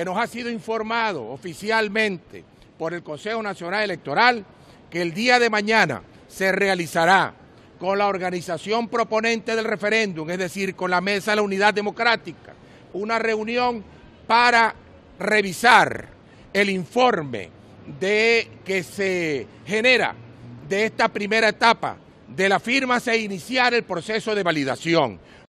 que nos ha sido informado oficialmente por el Consejo Nacional Electoral que el día de mañana se realizará con la organización proponente del referéndum, es decir, con la Mesa de la Unidad Democrática, una reunión para revisar el informe de que se genera de esta primera etapa de la firma se iniciar el proceso de validación.